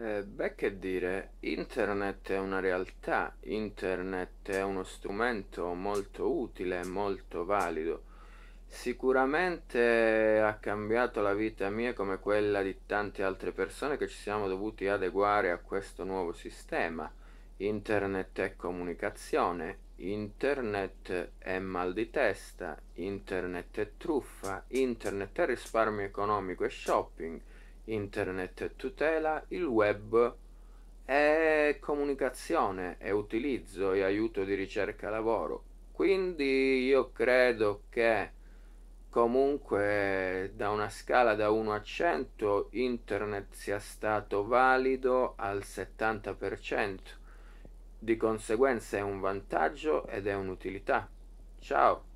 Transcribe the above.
Eh, beh, che dire, internet è una realtà, internet è uno strumento molto utile, molto valido. Sicuramente ha cambiato la vita mia come quella di tante altre persone che ci siamo dovuti adeguare a questo nuovo sistema. Internet è comunicazione, internet è mal di testa, internet è truffa, internet è risparmio economico e shopping Internet tutela, il web è comunicazione, è utilizzo e aiuto di ricerca lavoro. Quindi io credo che comunque da una scala da 1 a 100 internet sia stato valido al 70%. Di conseguenza è un vantaggio ed è un'utilità. Ciao!